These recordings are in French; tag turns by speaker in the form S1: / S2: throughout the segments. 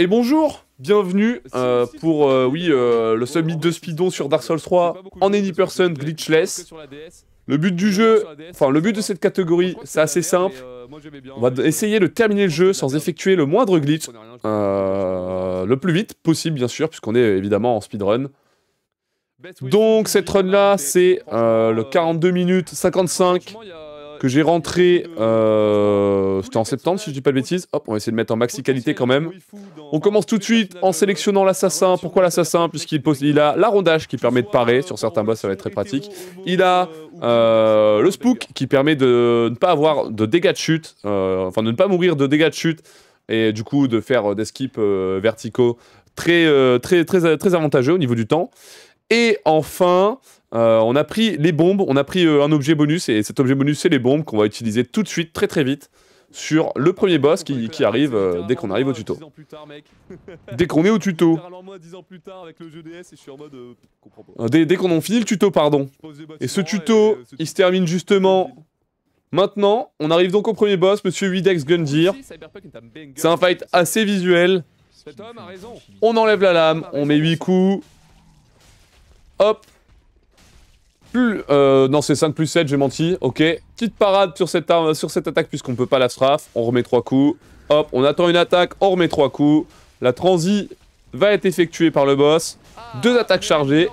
S1: Et bonjour, bienvenue euh, pour euh, oui euh, le summit de Speedon sur Dark Souls 3 en any person glitchless. Le but du jeu, enfin le but de cette catégorie, c'est assez simple. On va essayer de terminer le jeu sans effectuer le moindre glitch, le plus vite possible bien sûr, puisqu'on est évidemment en speedrun. Donc cette run là, c'est le 42 minutes 55 que j'ai rentré, euh, c'était en septembre si je dis pas de bêtises. Hop, on va essayer de mettre en maxi quand même. On commence tout de suite en sélectionnant l'assassin. Pourquoi l'assassin Puisqu'il il a l'arrondage qui permet de parer. Sur certains boss, ça va être très pratique. Il a euh, le spook qui permet de ne pas avoir de dégâts de chute, euh, enfin de ne pas mourir de dégâts de chute. Et du coup, de faire des skips verticaux très, très, très avantageux au niveau du temps. Et enfin, euh, on a pris les bombes, on a pris euh, un objet bonus, et cet objet bonus, c'est les bombes qu'on va utiliser tout de suite, très très vite, sur le premier boss qui, arrive euh, dès qu'on arrive au tuto. Dès qu'on est au tuto. Dès, qu'on en finit le tuto, pardon. Et ce tuto, il se termine justement... Maintenant, on arrive donc au premier boss, Monsieur Widex Gundir. C'est un fight assez visuel. On enlève la lame, on met 8 coups. Hop, plus, dans euh, non, c'est 5 plus 7, j'ai menti. Ok. Petite parade sur cette, sur cette attaque puisqu'on peut pas la strafe. On remet 3 coups. Hop, on attend une attaque, on remet 3 coups. La transi va être effectuée par le boss. Ah, deux attaques chargées.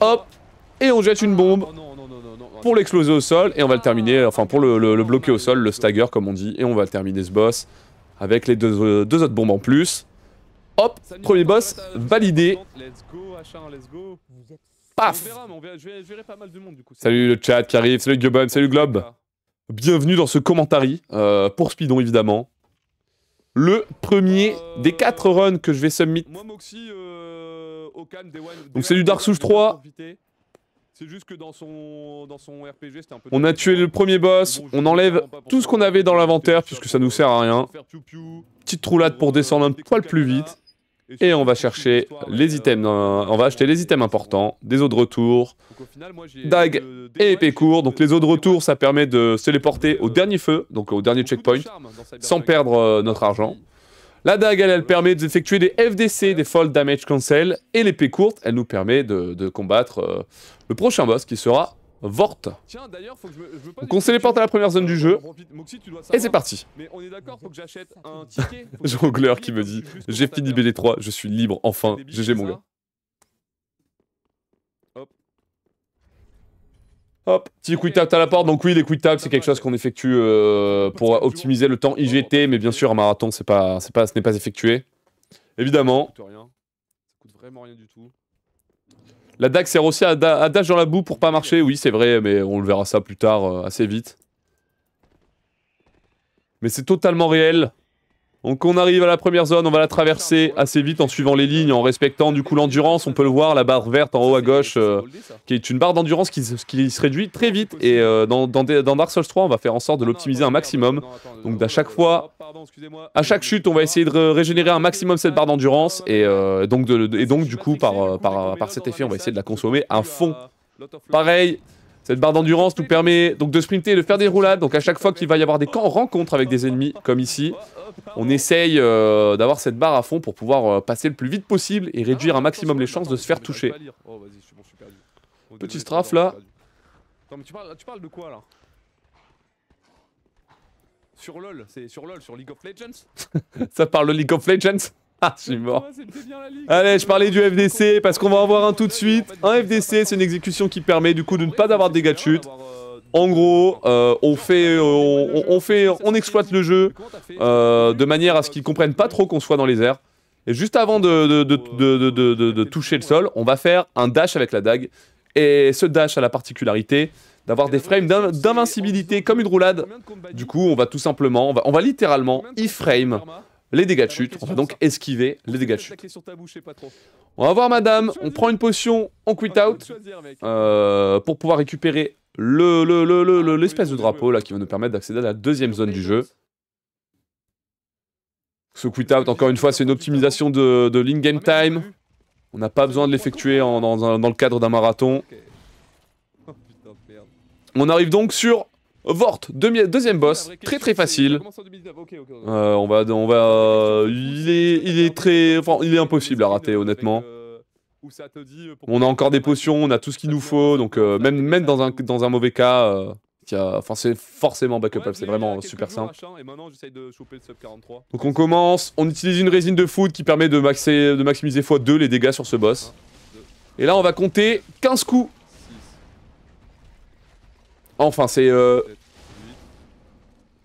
S1: Hop, et on jette une ah, bombe oh pour l'exploser au sol. Et on va le terminer, enfin pour le, ah, bloquer au sol, le stagger comme on dit. Et on va terminer ce boss avec les deux, autres bombes en plus. Hop, premier boss validé. Let's go, let's go. Vous êtes Paf Salut le chat qui arrive, salut Goben, salut Globe. Bienvenue dans ce commentary euh, pour Speedon évidemment. Le premier euh, des 4 runs que je vais submit. Euh, Donc c'est du Dark Souls 3. C'est dans son, On a tué hein. le premier boss, on enlève tout ce qu'on avait dans l'inventaire, puisque ça nous sert à rien. Petite roulade pour descendre un poil plus vite et on va chercher les items, euh, on va acheter les items importants, des eaux de retour, dag et épée courte. Donc les eaux de retour, ça permet de se les porter au dernier feu, donc au dernier checkpoint, sans perdre euh, notre argent. La dague, elle, permet d'effectuer des FDC, des Fall Damage Cancel, et l'épée courte, elle nous permet de, combattre euh, le prochain boss qui sera VORTE Tiens, faut que je à la première zone du euh, jeu. et c'est parti. Mais Jongleur qui me dit J'ai fini BD3, je suis libre, enfin. GG, mon gars. Hop. Hop, petit quick tap à la porte. Donc, oui, les quick taps, c'est quelque chose qu'on effectue euh, pour optimiser le temps IGT, mais bien sûr, un marathon, c'est pas, pas, ce n'est pas effectué. Évidemment. Ça coûte vraiment rien du tout. La Dax sert aussi à, dash dans la boue pour pas marcher. Oui, c'est vrai, mais on le verra ça plus tard, euh, assez vite. Mais c'est totalement réel. Donc on arrive à la première zone, on va la traverser assez vite en suivant les lignes, en respectant du coup l'endurance. On peut le voir, la barre verte en haut à gauche, euh, qui est une barre d'endurance qui, se réduit très vite. Et euh, dans, dans, Dark Souls 3, on va faire en sorte de l'optimiser un maximum. Donc à chaque fois, à chaque chute, on va essayer de régénérer un maximum cette barre d'endurance. Et, euh, donc donc du coup, par, par, par cet effet, on va essayer de la consommer à fond. Pareil, cette barre d'endurance nous permet donc de sprinter et de faire des roulades. Donc à chaque fois qu'il va y avoir des camps rencontre avec des ennemis, comme ici, on essaye euh, d'avoir cette barre à fond pour pouvoir euh, passer le plus vite possible et réduire un maximum les chances de se faire toucher. Petit strafe là. de quoi là Sur LoL, c'est sur LoL, sur League of Legends Ça parle de League of Legends ah, je suis mort. Allez, je parlais du FDC parce qu'on va en voir un tout de suite. Un FDC, c'est une exécution qui permet du coup de ne pas avoir de dégâts de chute. En gros, euh, euh, on, fait, on, fait, on exploite le jeu euh, de manière à ce qu'ils comprennent pas trop qu'on soit dans les airs. Et juste avant de, de, toucher le sol, on va faire un dash avec la dague. Et ce dash a la particularité d'avoir des frames d'invincibilité comme une roulade. Du coup, on va tout simplement, on va, on va littéralement e-frame les dégâts de chute. On va donc esquiver les dégâts de chute. On va voir madame, on prend une potion, en quit out euh, pour pouvoir récupérer ah, l'espèce le, de drapeau là qui va nous permettre d'accéder à la deuxième zone du jeu. Ce quit out, encore une fois, c'est une optimisation de, de l'in-game ah, time. On n'a pas besoin de l'effectuer dans, dans, le cadre d'un marathon. Oh, on arrive donc sur Vort, deuxième boss, très très facile. Euh, on va, on va, euh, il est, très, euh, enfin, il est impossible à rater honnêtement. On a encore des potions, on a tout ce qu'il nous faut, donc même, même dans un, dans un mauvais cas, enfin c'est forcément backup up, c'est vraiment super simple. Donc on commence, on utilise une résine de foot qui permet de, maxer, de maximiser x2 les dégâts sur ce boss. Et là on va compter 15 coups. Enfin c'est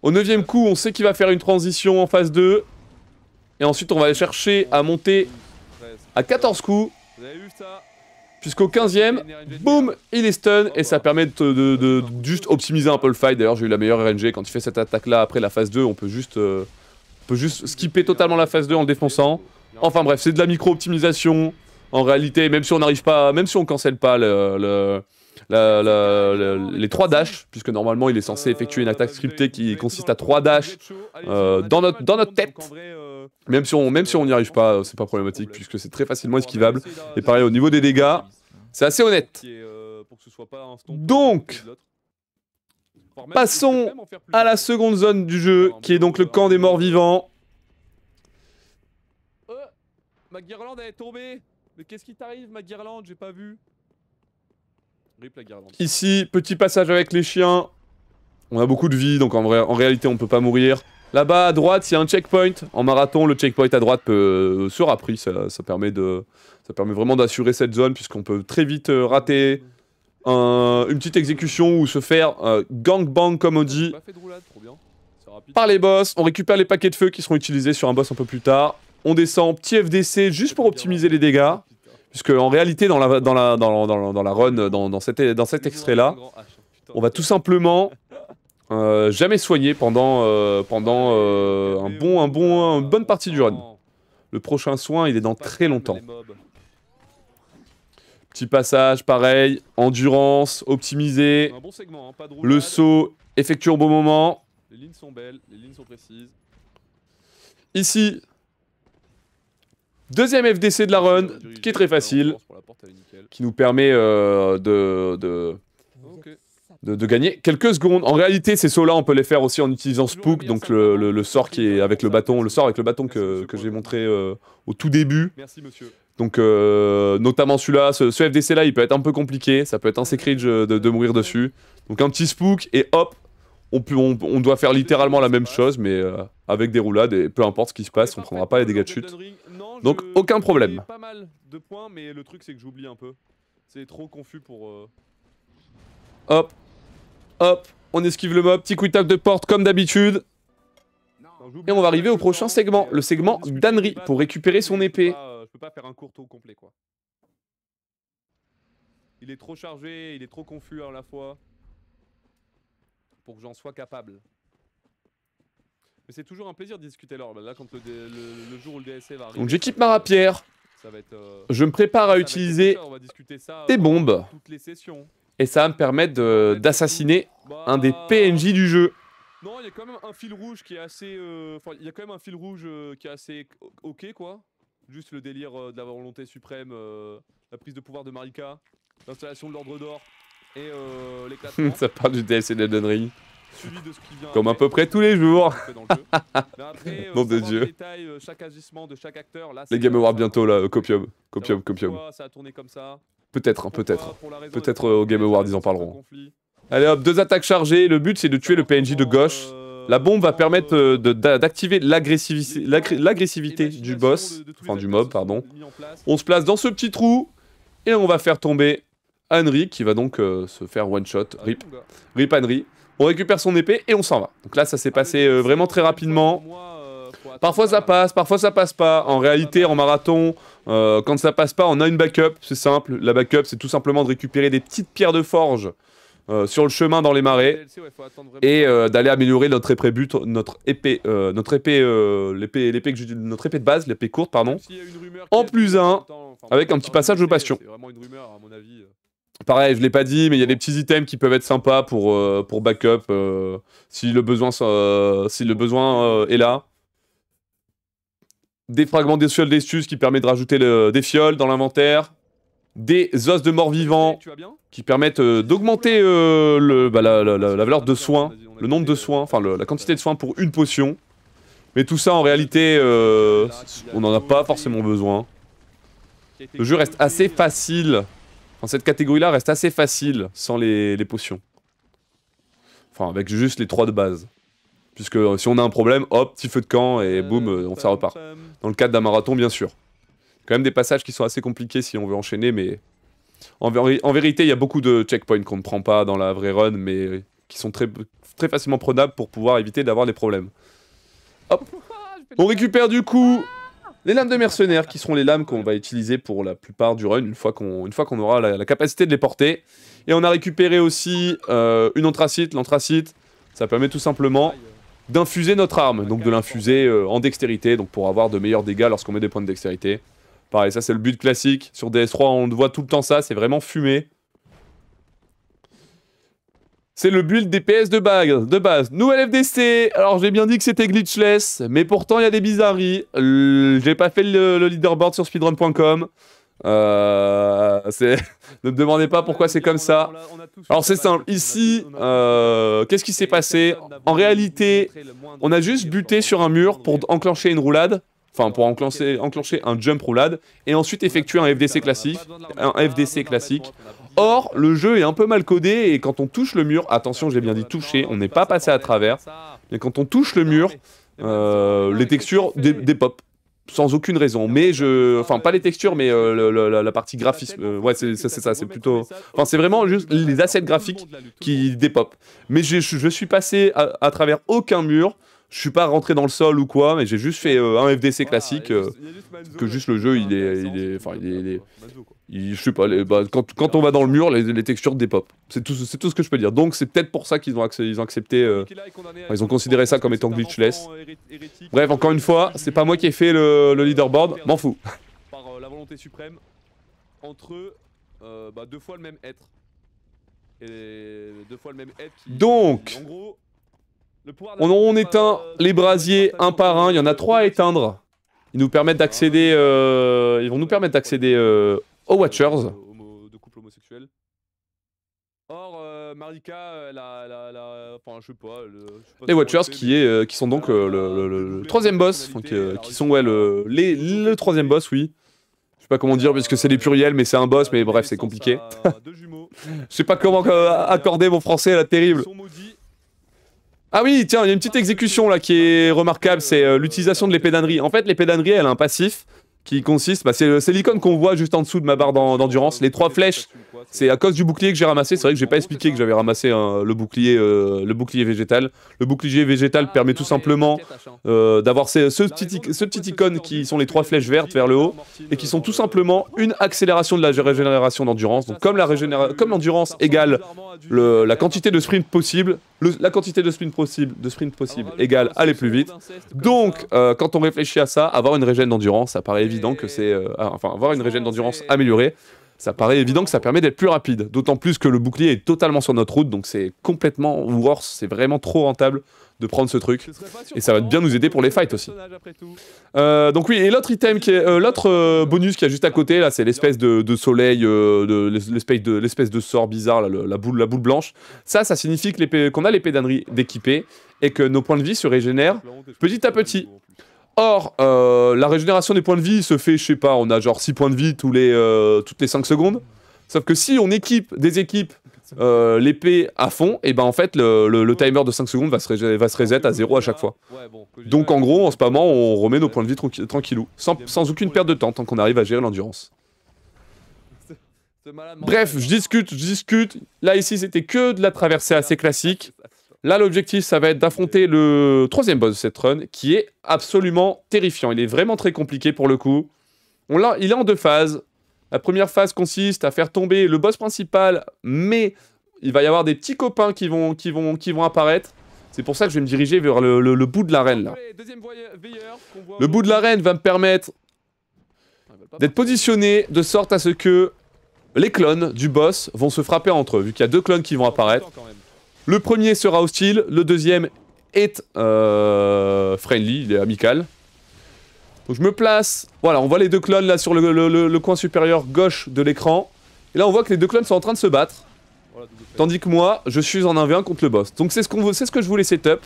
S1: au neuvième coup, on sait qu'il va faire une transition en phase 2. Et ensuite, on va aller chercher à monter à 14 coups. Puisqu'au 15ème, boum, il est stun et ça permet de, juste optimiser un peu le fight. D'ailleurs, j'ai eu la meilleure RNG quand il fait cette attaque là après la phase 2. On peut juste, euh, peut juste skipper totalement la phase 2 en le défonçant. Enfin bref, c'est de la micro-optimisation en réalité, même si on n'arrive pas, même si on cancelle pas le les trois dash, puisque normalement il est censé effectuer une attaque scriptée qui consiste à trois dash euh, dans, notre, tête. Même si on si n'y arrive pas, euh, c'est pas problématique, puisque c'est très facilement esquivable. Et pareil, au niveau des dégâts, c'est assez honnête. Donc, passons à la seconde zone du jeu, qui est donc le camp des morts vivants. Euh, ma guirlande est tombée. Mais qu'est-ce qui t'arrive, ma guirlande J'ai pas vu. Ici, petit passage avec les chiens. On a beaucoup de vie, donc en, vrai, en réalité, on peut pas mourir. Là-bas, à droite, il y a un checkpoint. En marathon, le checkpoint à droite peut, euh, sera pris. Ça, permet, de, ça permet vraiment d'assurer cette zone, puisqu'on peut très vite euh, rater une petite exécution ou se faire euh, gang bang comme on dit. Par les boss, on récupère les paquets de feu qui seront utilisés sur un boss un peu plus tard. On descend, petit FDC, juste pour optimiser les dégâts. Puisque en réalité, dans la, dans la, dans, la run, dans, cette, dans cet extrait-là, on va tout simplement euh, jamais soigner pendant, euh, pendant euh, un bon, un bon, une bonne partie du run. Le prochain soin, il est dans très longtemps. Petit passage, pareil. Endurance, optimisé, Le saut, effectué au bon moment. Les lignes sont belles, les lignes sont précises. Ici, Deuxième FDC de la run, qui est très facile, qui nous permet euh, de, gagner quelques secondes. En réalité, ces sauts-là, on peut les faire aussi en utilisant Spook, donc le, sort qui est avec le bâton, le sort avec le bâton que, j'ai montré euh, au tout début. Merci monsieur. Donc, euh, notamment celui-là, ce, FDC-là, il peut être un peu compliqué, ça peut être un secret de mourir dessus. Donc un petit Spook et hop, on, doit faire littéralement la même chose, mais euh, avec des roulades, et peu importe ce qui se passe, on prendra pas les dégâts de chute. Donc aucun problème. mais le truc c'est que j'oublie un peu. C'est trop confus pour... Euh, hop, hop, on esquive le mob, petit coup de table de porte comme d'habitude. Et on va arriver au prochain segment, le euh, segment d'Anri pour récupérer son épée. Il est trop chargé, il est trop confus à la fois pour que j'en sois capable. Mais c'est toujours un plaisir de discuter l'ordre, Là, quand le, jour où le DSC e va arriver, Donc j'équipe ma rapière. Ça euh, je me prépare à utiliser des euh, bombes. et ça va me permettre d'assassiner bah, un des PNJ du jeu. Non, il y a quand même un fil rouge qui est assez. Euh, enfin, il y a quand même un fil rouge qui est assez ok, quoi. Juste le délire de la volonté suprême, la prise de pouvoir de Marika, l'installation de l'ordre d'or. Euh, ça parle du DLC de Elden Ring. Comme à peu près tous les jours. Euh, Nom de Dieu. Euh, les Game Awards bientôt là, copium, copium, copium. Peut-être, hein, peut-être, peut-être au Game Awards ils en parleront. Allez hop, deux attaques chargées. Le but c'est de tuer le PNJ de gauche. La bombe va permettre d'activer l'agressivité du boss, enfin du mob, pardon. On se place dans ce petit trou et on va faire tomber Henry qui va donc euh, se faire one shot. Rip. Rip Henry. On récupère son épée et on s'en va. Donc là, ça s'est passé euh, vraiment très rapidement. Parfois ça passe, parfois ça passe pas. En réalité, en marathon, euh, quand ça passe pas, on a une backup. C'est simple. La backup, c'est tout simplement de récupérer des petites pierres de forge sur le chemin dans les marais et d'aller améliorer notre épée notre épée, notre épée, l'épée, que notre épée de base, l'épée courte pardon, en plus un, avec un petit passage de passion. Pareil, je l'ai pas dit, mais il y a des petits items qui peuvent être sympas pour, euh, pour backup euh, si le besoin, euh, si le besoin est là. Des fragments des fioles d'estus qui permettent de rajouter des fioles dans l'inventaire. Des os de mort vivant qui permettent d'augmenter bah, la, valeur de soins, le nombre de soins, enfin la quantité de soins pour une potion. Mais tout ça en réalité, on n'en a pas forcément besoin. Le jeu reste assez facile cette catégorie-là reste assez facile sans les, potions. Enfin, avec juste les trois de base. Puisque euh, si on a un problème, hop, petit feu de camp et euh, boum, euh, on, ça repart. Dans le cadre d'un marathon, bien sûr. Quand même des passages qui sont assez compliqués si on veut enchaîner, mais... En, vérité, il y a beaucoup de checkpoints qu'on ne prend pas dans la vraie run, mais qui sont très, très facilement prenables pour pouvoir éviter d'avoir des problèmes. Hop On récupère du coup ah les lames de mercenaires qui seront les lames qu'on va utiliser pour la plupart du run une fois qu'on aura la, capacité de les porter. Et on a récupéré aussi euh, une anthracite. L'anthracite, ça permet tout simplement d'infuser notre arme, donc de l'infuser euh, en dextérité, donc pour avoir de meilleurs dégâts lorsqu'on met des points de dextérité. Pareil, ça c'est le but classique. Sur DS3, on le voit tout le temps ça, c'est vraiment fumé. C'est le build DPS de base, de base. Nouvelle FDC Alors, j'ai bien dit que c'était glitchless, mais pourtant, il y a des bizarreries. J'ai pas fait le, leaderboard sur speedrun.com. Euh, ne me demandez pas pourquoi c'est comme ça. Alors, c'est simple. Ici, euh, qu'est-ce qui s'est passé En réalité, on a juste buté sur un mur pour enclencher une roulade enfin pour enclencher, enclencher, un jump roulade et ensuite effectuer un FDC classique, un FDC classique Or, le jeu est un peu mal codé et quand on touche le mur, attention, j'ai bien dit toucher, on n'est pas passé à travers, mais quand on touche le mur, euh, les textures dépopent sans aucune raison. Mais je, enfin pas les textures, mais euh, la, partie graphisme. Euh, ouais, c'est ça, c'est plutôt. Enfin, c'est vraiment juste les assets graphiques qui dépopent. Mais je, suis passé à, travers aucun mur. Je suis pas rentré dans le sol ou quoi, mais j'ai juste fait un FDC classique que juste le jeu, il est, il est, je sais pas, bah, quand, on va dans le mur, les, textures dépop. C'est tout, tout ce que je peux dire. Donc c'est peut-être pour ça qu'ils ont, accepté, ils ont euh, considéré ça comme étant glitchless. Bref, encore une fois, c'est pas moi qui ai fait le, leaderboard, m'en fous. Par euh, la volonté suprême, entre euh, bah, deux fois le même être. deux fois le même être Donc, on, éteint les brasiers un par un, il y en a trois à éteindre. Ils nous permettent d'accéder, ah, ils vont nous permettre d'accéder aux Watchers. les Watchers euh, qui, sont donc euh, le, troisième boss, euh, qui, sont ouais, le, le troisième boss, oui. Je sais pas comment dire puisque c'est les pluriels, mais c'est un boss, mais bref, c'est compliqué. Je sais pas comment accorder mon français, la terrible. Ah oui, tiens, il y a une petite ah, exécution là qui est remarquable, c'est l'utilisation de l'épée En fait, les pédaneries, elle a un passif, qui consiste, bah c'est l'icône qu'on voit juste en dessous de ma barre d'endurance, les trois flèches c'est à cause du bouclier que j'ai ramassé. C'est vrai que j'ai pas expliqué que j'avais ramassé hein, le bouclier, euh, le bouclier végétal. Le bouclier végétal ah, permet tout simplement euh, d'avoir ce, ce, petit, ce petit icône qui sont les trois flèches vertes vers le haut et qui sont euh, tout simplement une accélération de la régénération d'endurance. Donc comme la comme l'endurance égale la quantité de sprint possible, la quantité de sprint possible, de sprint ah, possible égale aller plus vite. Donc quand on réfléchit à ça, avoir une régène d'endurance, ça paraît évident que c'est enfin avoir une régène d'endurance améliorée ça paraît évident que ça permet d'être plus rapide. D'autant plus que le bouclier est totalement sur notre route, donc c'est complètement worse, c'est vraiment trop rentable de prendre ce truc. Et ça va bien nous aider pour les fights aussi. Euh, donc oui, et l'autre item qui est, a euh, l'autre euh, bonus qui est juste à côté là, c'est l'espèce de, soleil, de, l'espèce de de sort bizarre, la boule, la boule blanche. Ça, ça signifie que qu'on a les pédaneries d'équipé, et que nos points de vie se régénèrent petit à petit. Or, euh, la régénération des points de vie se fait, je sais pas, on a genre 6 points de vie euh, toutes les 5 secondes. Sauf que si on équipe des équipes euh, l'épée à fond, et eh ben en fait le, timer de 5 secondes va se, va reset à 0 à chaque fois. Donc en gros, en ce moment, on remet nos points de vie tranquillou, sans aucune perte de temps, tant qu'on arrive à gérer l'endurance. Bref, je discute, je discute. Là ici, c'était que de la traversée assez classique. Là, l'objectif, ça va être d'affronter le troisième boss de cette run, qui est absolument terrifiant. Il est vraiment très compliqué pour le coup. il est en deux phases. La première phase consiste à faire tomber le boss principal, mais il va y avoir des petits copains qui vont, qui vont, qui vont apparaître. C'est pour ça que je vais me diriger vers le, bout de l'arène, là. Le bout de l'arène va me permettre d'être positionné de sorte à ce que les clones du boss vont se frapper entre eux, vu qu'il y a deux clones qui vont apparaître. Le premier sera hostile, le deuxième est euh, friendly, il est amical. Donc je me place, voilà, on voit les deux clones là sur le, coin supérieur gauche de l'écran. Et là on voit que les deux clones sont en train de se battre. Tandis que moi, je suis en 1v1 contre le boss. Donc c'est ce, que je voulais setup.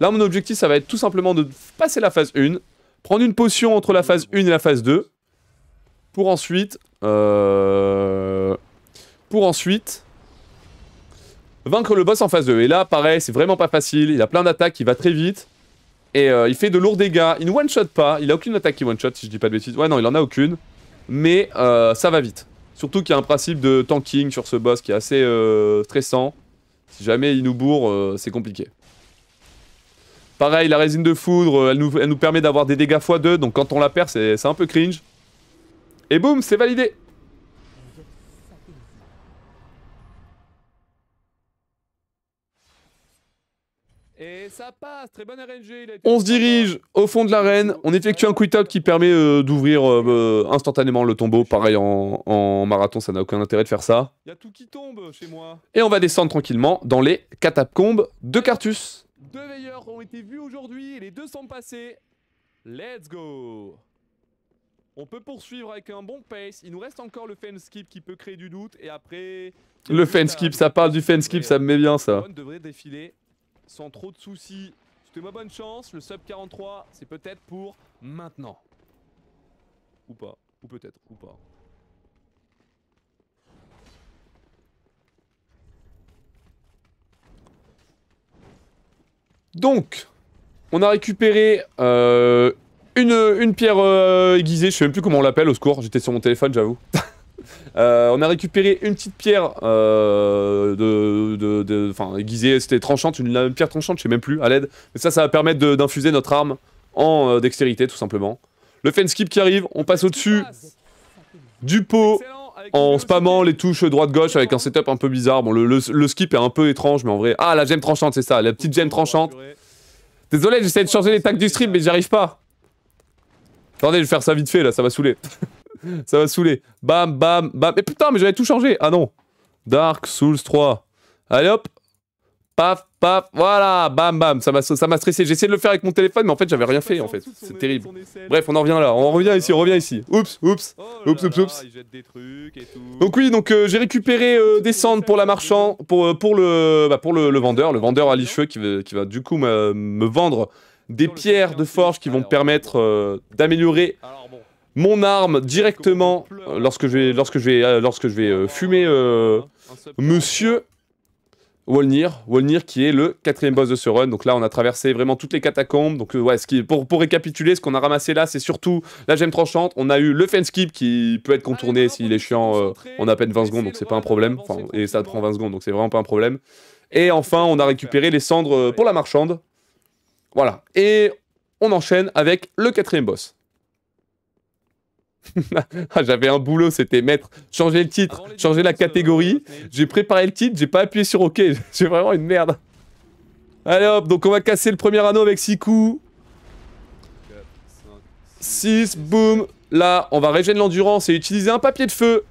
S1: Là mon objectif ça va être tout simplement de passer la phase 1, prendre une potion entre la phase 1 et la phase 2. Pour ensuite... Euh, pour ensuite vaincre le boss en phase 2. Et là, pareil, c'est vraiment pas facile. Il a plein d'attaques, il va très vite. Et euh, il fait de lourds dégâts. Il ne one-shot pas. Il a aucune attaque qui one-shot, si je dis pas de bêtises. Ouais, non, il en a aucune. Mais euh, ça va vite. Surtout qu'il y a un principe de tanking sur ce boss qui est assez euh, stressant. Si jamais il nous bourre, c'est compliqué. Pareil, la résine de foudre, elle nous, elle nous permet d'avoir des dégâts x2. Donc quand on la perd, c'est un peu cringe. Et boum, c'est validé On se dirige au fond de l'arène. On effectue un quit out qui permet euh, d'ouvrir euh, euh, instantanément le tombeau. Pareil, en, marathon, ça n'a aucun intérêt de faire ça. chez moi. Et on va descendre tranquillement dans les catacombes de Cartus. Deux veilleurs ont été vus aujourd'hui les deux sont passés. Let's go on peut poursuivre avec un bon pace. Il nous reste encore le fan skip qui peut créer du doute. Et après... Le fan skip, ça parle du fan skip, ça me met bien ça sans trop de soucis. C'était ma bonne chance. Le sub 43, c'est peut-être pour maintenant. Ou pas. Ou peut-être. Ou pas. Donc, on a récupéré euh, une, pierre euh, aiguisée. Je sais même plus comment on l'appelle au secours. J'étais sur mon téléphone, j'avoue. Euh, on a récupéré une petite pierre euh, de, enfin, aiguisée, c'était tranchante, une, pierre tranchante, je sais même plus, à l'aide. Mais ça, ça va permettre d'infuser notre arme en euh, dextérité, tout simplement. Le fan skip qui arrive, on passe au-dessus du pot en spammant les touches droite-gauche avec un setup un peu bizarre. Bon, le, skip est un peu étrange, mais en vrai... Ah, la gemme tranchante, c'est ça, la petite gemme tranchante. Désolé, j'essaie de changer les tags du stream, mais j'y arrive pas. Attendez, je vais faire ça vite fait, là, ça va saouler. Ça va saouler. Bam, bam, bam. Mais putain, mais j'avais tout changé. Ah non. Dark Souls 3. Allez hop. Paf, paf. Voilà. Bam, bam. Ça m'a stressé. J'ai essayé de le faire avec mon téléphone, mais en fait, j'avais rien fait, en fait. C'est terrible. Bref, on en revient là. On revient ici, on revient ici. Oups, oups. Oh oups, oups, oups. Donc oui, donc euh, j'ai récupéré euh, des cendres pour la marchande, pour, euh, pour, le, bah, pour le, vendeur, le vendeur à l'Icheux qui, va du coup me vendre des pierres de forge qui vont me permettre d'améliorer mon arme directement lorsque je vais, lorsque je euh, lorsque je vais euh, fumer euh, Monsieur Wolnir. qui est le quatrième boss de ce run. Donc là, on a traversé vraiment toutes les catacombes. Donc ouais, ce qui, pour, récapituler, ce qu'on a ramassé là, c'est surtout la gemme tranchante. On a eu le fenskip qui peut être contourné ah, s'il est chiant On en à peine 20 secondes, donc c'est pas un problème. et ça prend 20 secondes, donc c'est vraiment pas un problème. Et enfin, on a récupéré les cendres pour la marchande. Voilà. Et on enchaîne avec le quatrième boss. Ah, j'avais un boulot, c'était mettre, changer le titre, changer la catégorie. J'ai préparé le titre, j'ai pas appuyé sur OK. J'ai vraiment une merde. Allez hop, donc on va casser le premier anneau avec 6 coups. 6, boum. Là, on va régénérer l'endurance et utiliser un papier de feu.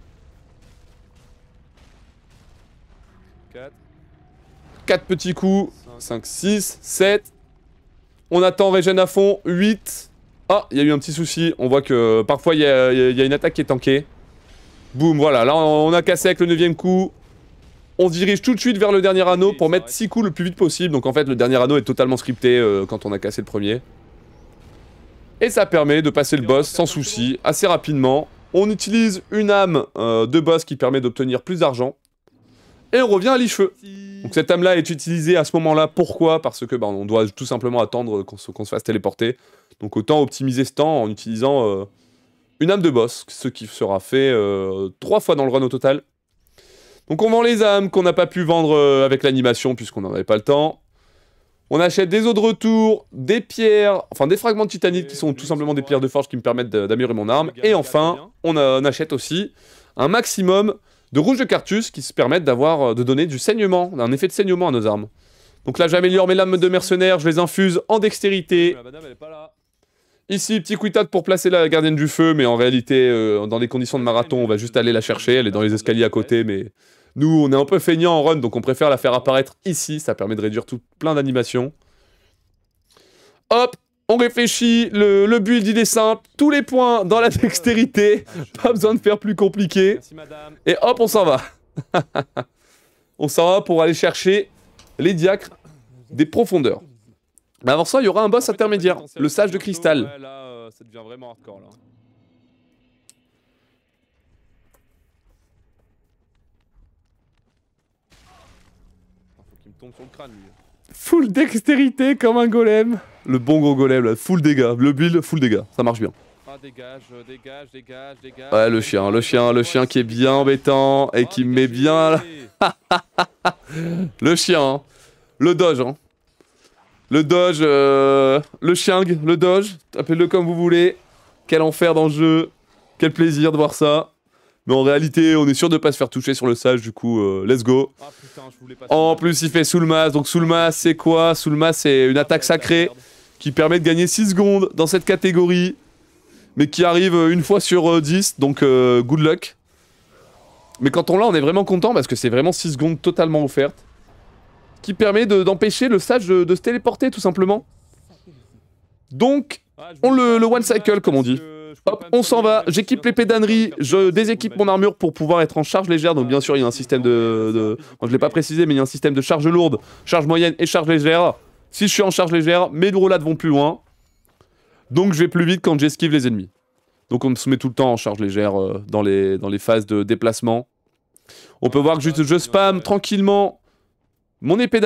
S1: 4 petits coups. 5, 6, 7. On attend, régène à fond. 8. Ah, il y a eu un petit souci. On voit que parfois, il y, a une attaque qui est tankée. Boum, voilà. Là, on a cassé avec le neuvième coup. On se dirige tout de suite vers le dernier anneau pour mettre 6 coups le plus vite possible. Donc en fait, le dernier anneau est totalement scripté euh, quand on a cassé le premier. Et ça permet de passer le boss sans souci, assez rapidement. On utilise une âme euh, de boss qui permet d'obtenir plus d'argent. Et on revient à l'Ichefeu. Donc cette âme-là est utilisée à ce moment-là. Pourquoi Parce que ben, on doit tout simplement attendre qu'on se fasse téléporter. Donc autant optimiser ce temps en utilisant euh, une âme de boss, ce qui sera fait euh, trois fois dans le run au total. Donc on vend les âmes qu'on n'a pas pu vendre euh, avec l'animation puisqu'on n'en avait pas le temps. On achète des eaux de retour, des pierres, enfin des fragments de titanite qui sont tout simplement des pierres de forge qui me permettent d'améliorer mon arme. Et enfin, on, achète aussi un maximum de rouge de cartus qui se permettent d'avoir, de donner du saignement, un effet de saignement à nos armes. Donc là j'améliore mes lames de mercenaires, je les infuse en dextérité. madame, elle est pas là. Ici, petit quittade pour placer la gardienne du feu, mais en réalité, euh, dans les conditions de marathon, on va juste aller la chercher. Elle est dans les escaliers à côté, mais nous, on est un peu feignant en run, donc on préfère la faire apparaître ici. Ça permet de réduire tout plein d'animations. Hop, on réfléchit. Le, le, build, il est simple. Tous les points dans la dextérité. Pas besoin de faire plus compliqué. Et hop, on s'en va. on s'en va pour aller chercher les diacres des profondeurs. Mais bah, avant ça, il y aura un boss intermédiaire, le sage de cristal. là, euh, ça devient vraiment hardcore, là. Faut qu'il me tombe sur le crâne, lui. Full dextérité comme un golem. Le bon gros golem, là. Full dégâts. Le build, full dégâts. Ça marche bien. Ah, dégage, euh, dégage, dégage, dégage. Ouais, le chien, le chien, le chien qui est bien embêtant et ah, qui me met bien... le chien, hein. Le doge, hein. Le Doge, euh, le chieng le Doge, appelez-le comme vous voulez. Quel enfer dans le jeu, quel plaisir de voir ça. Mais en réalité, on est sûr de pas se faire toucher sur le sage, du coup, euh, let's go. Ah, putain, en plus, il fait Soulmas. Donc Soulmas, c'est quoi Soulmas, c'est une attaque sacrée qui permet de gagner 6 secondes dans cette catégorie. Mais qui arrive euh, une fois sur 10, donc good luck. Mais quand on l'a, on est vraiment content parce que c'est vraiment 6 secondes totalement offertes qui permet d'empêcher le sage de, se téléporter tout simplement. Donc, on le, le one cycle comme on dit. Hop, on s'en va, j'équipe les pédaneries, je déséquipe mon armure pour pouvoir être en charge légère, donc bien sûr il y a un système de... de... je l'ai pas précisé, mais il y a un système de charge lourde, charge moyenne et charge légère. Si je suis en charge légère, mes roulades vont plus loin, donc je vais plus vite quand j'esquive les ennemis. Donc on se met tout le temps en charge légère euh, dans, les, dans les phases de déplacement. On peut voir que je, je spam tranquillement mon épée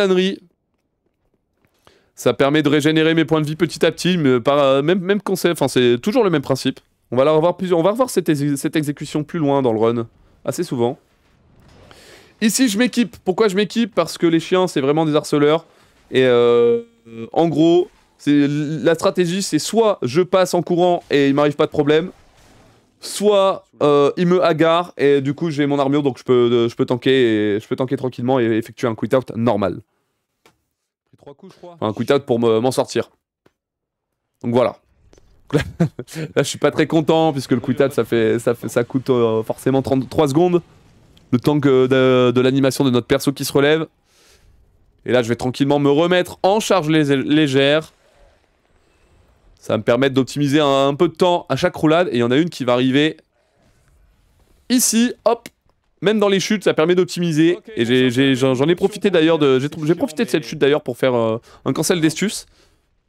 S1: Ça permet de régénérer mes points de vie petit à petit, par euh, même, concept, enfin c'est toujours le même principe. On va revoir plusieurs, on va revoir cette, exécution plus loin dans le run, assez souvent. Ici je m'équipe, pourquoi je m'équipe Parce que les chiens c'est vraiment des harceleurs, et euh, en gros, la stratégie c'est soit je passe en courant et il m'arrive pas de problème, soit euh, il me agare et du coup j'ai mon armure donc je peux, je peux, tanker, je peux tanker tranquillement et effectuer un quit out normal. Un quit out pour m'en sortir. Donc voilà. Là, je suis pas très content puisque le quit out ça, fait, ça, ça coûte euh, forcément 33 secondes. Le temps euh, de, de l'animation de notre perso qui se relève. Et là je vais tranquillement me remettre en charge légère. Ça va me permettre d'optimiser un, peu de temps à chaque roulade. Et il y en a une qui va arriver ici, hop même dans les chutes, ça permet d'optimiser. Et j'en ai, profité d'ailleurs, j'ai profité de cette chute d'ailleurs pour faire euh, un cancel d'estus.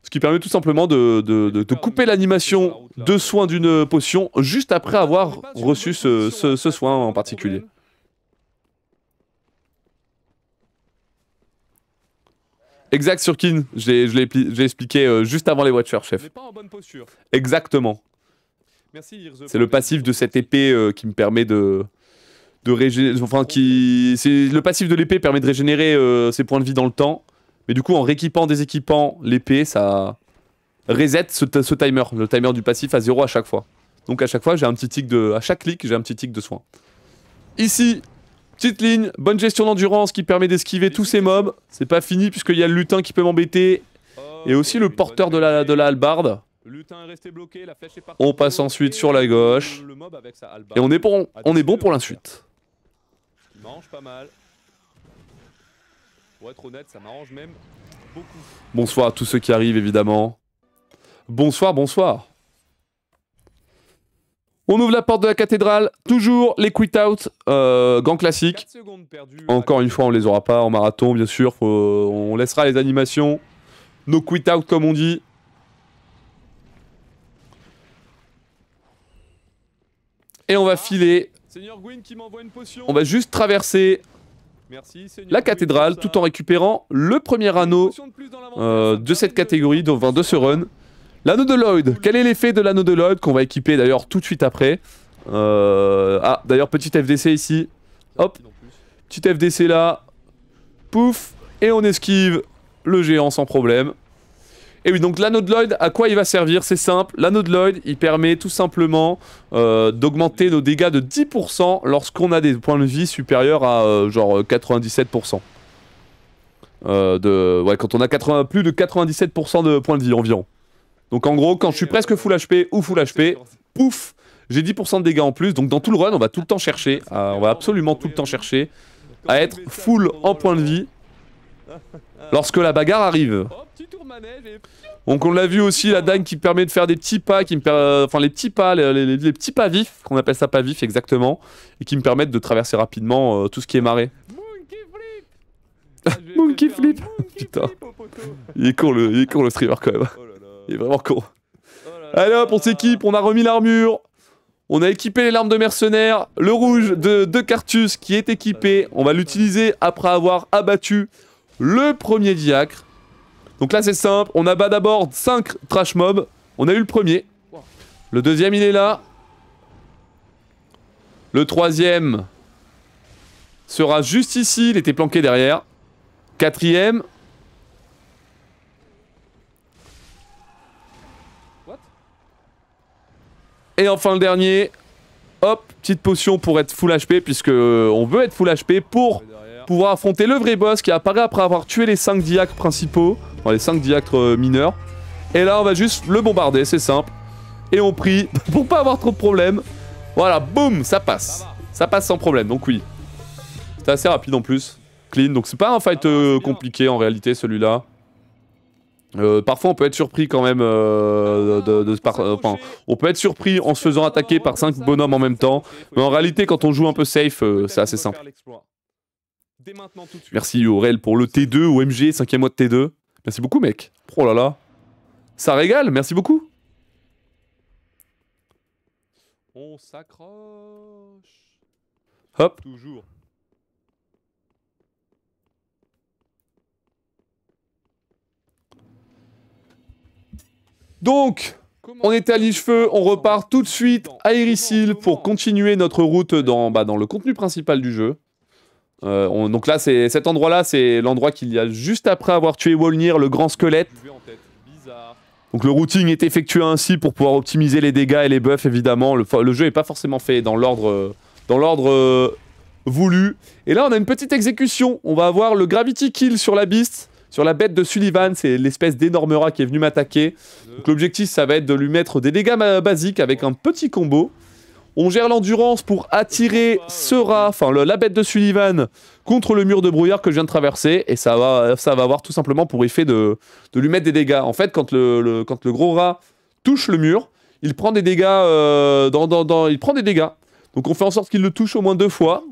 S1: Ce qui permet tout simplement de, couper l'animation de soin d'une potion juste après avoir reçu ce soin en particulier. Exact, sur Je j'ai expliqué euh, juste avant les Watchers, chef. Pas en bonne posture. Exactement. C'est le passif de cette épée euh, qui me permet de. De régénérer. Enfin, qui. Le passif de l'épée permet de régénérer euh, ses points de vie dans le temps. Mais du coup, en rééquipant, déséquipant l'épée, ça reset ce, timer, le timer du passif à zéro à chaque fois. Donc à chaque fois, j'ai un petit tic de, à chaque clic, j'ai un petit tic de soin. Ici, Petite ligne, bonne gestion d'endurance qui permet d'esquiver tous ces mobs. C'est pas fini puisqu'il y a le lutin qui peut m'embêter. Et aussi le porteur de la, de la halbarde. On passe ensuite sur la gauche. Et on est bon, on est bon pour l'insuite. Bonsoir à tous ceux qui arrivent évidemment. Bonsoir, bonsoir. On ouvre la porte de la cathédrale. Toujours les quit out, euh, gants classiques. Encore une fois, on les aura pas en marathon, bien sûr. on laissera les animations. Nos quit out, comme on dit. Et on va ah, filer. On va juste traverser la cathédrale tout en récupérant le premier anneau de euh, cette catégorie, 22 de ce run. L'anneau de Lloyd. Quel est l'effet de l'anneau de Lloyd qu'on va équiper d'ailleurs tout de suite après euh, Ah, d'ailleurs, petit FDC ici. Hop. Petite FDC là. Pouf. Et on esquive le géant sans problème. Et oui, donc l'anneau de Lloyd, à quoi il va servir C'est simple, l'anneau de Lloyd, il permet tout simplement euh, d'augmenter nos dégâts de 10% lorsqu'on a des points de vie supérieurs à euh, genre 97%. de, ouais, quand on a plus de 97% de points de vie environ. Donc en gros, quand je suis presque full HP ou full HP, pouf, j'ai 10% de dégâts en plus. Donc dans tout le run, on va tout le temps chercher, euh, on va absolument tout le temps chercher à être full en point de vie lorsque la bagarre arrive. Oh, Donc on l'a vu aussi, la dingue qui permet de faire des petits pas, qui me euh, enfin les petits pas, les, petits pas vifs, qu'on appelle ça pas vif exactement, et qui me permettent de traverser rapidement euh, tout ce qui est marée. Monkey flip Putain, il est court le, court, le streamer quand même. Oh il est vraiment con. Oh Allez hop, on s'équipe, on a remis l'armure. On a équipé les larmes de mercenaires. Le rouge de, Cartus qui est équipé. On va l'utiliser après avoir abattu le premier diacre. Donc là, c'est simple. On abat d'abord 5 trash mobs. On a eu le premier. Le deuxième, il est là. Le troisième sera juste ici. Il était planqué derrière. Quatrième, Et enfin le dernier, hop, petite potion pour être full HP, puisque euh, on veut être full HP pour pouvoir affronter le vrai boss qui apparaît après avoir tué les 5 diacres principaux, enfin les 5 diacres euh, mineurs. Et là, on va juste le bombarder, c'est simple. Et on prie pour pas avoir trop de problèmes. Voilà, boum, ça passe. Ça passe sans problème, donc oui. C'est assez rapide en plus. Clean, donc c'est pas un fight euh, compliqué en réalité celui-là. Euh, parfois, on peut être surpris quand même. Euh, on peut être surpris en se faisant attaquer par 5 bonhommes en même temps. Mais en réalité, quand on joue un peu safe, euh, c'est assez simple. Merci Aurel pour le T2 OMG, MG, 5 mois de T2. Merci beaucoup, mec. Oh là là. Ça régale, merci beaucoup. On s'accroche. Hop. Toujours. Donc, on est à l'île-feu, on repart tout de suite à Erisil pour continuer notre route dans, bah, dans le contenu principal du jeu. Euh, donc là, cet endroit-là, c'est l'endroit qu'il y a juste après avoir tué Wolnir, le grand squelette. Donc le routing est effectué ainsi pour pouvoir optimiser les dégâts et les buffs, évidemment. Le, jeu n'est pas forcément fait dans l'ordre euh, dans l'ordre euh, voulu. Et là, on a une petite exécution. On va avoir le Gravity Kill sur la Beast. Sur la bête de Sullivan, c'est l'espèce d'énorme rat qui est venu m'attaquer. Donc l'objectif, ça va être de lui mettre des dégâts basiques avec un petit combo. On gère l'endurance pour attirer ce rat, enfin la bête de Sullivan, contre le mur de brouillard que je viens de traverser. Et ça va, ça va avoir tout simplement pour effet de, lui mettre des dégâts. En fait, quand le, gros rat touche le mur, il prend des dégâts. Euh, il prend des dégâts. Donc on fait en sorte qu'il le touche au moins deux fois.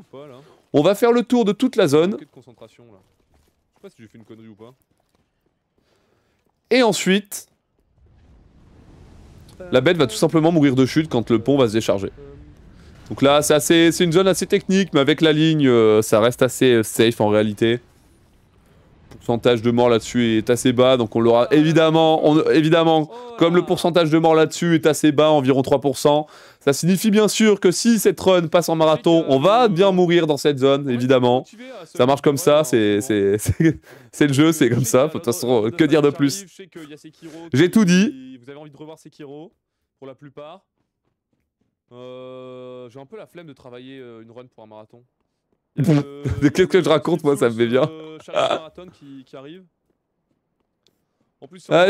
S1: On va faire le tour de toute la zone. Je sais pas si j'ai fait une connerie ou pas. Et ensuite, la bête va tout simplement mourir de chute quand le pont va se décharger. Donc là, c'est une zone assez technique, mais avec la ligne, euh, ça reste assez euh, safe en réalité. Le pourcentage de mort là-dessus est assez bas, donc on l'aura évidemment, on, évidemment, comme le pourcentage de morts là-dessus est assez bas, environ 3%, ça signifie bien sûr que si cette run passe en marathon, on va bien mourir dans cette zone, évidemment. Ça marche comme ça, c'est le jeu, c'est comme ça. De toute façon, que dire de plus J'ai tout dit. Vous avez envie de revoir Sekiro, pour la plupart. Euh, j'ai un peu la flemme de travailler euh, une run pour un marathon. Euh, qu'est-ce que je raconte, moi, ça me fait bien. Allez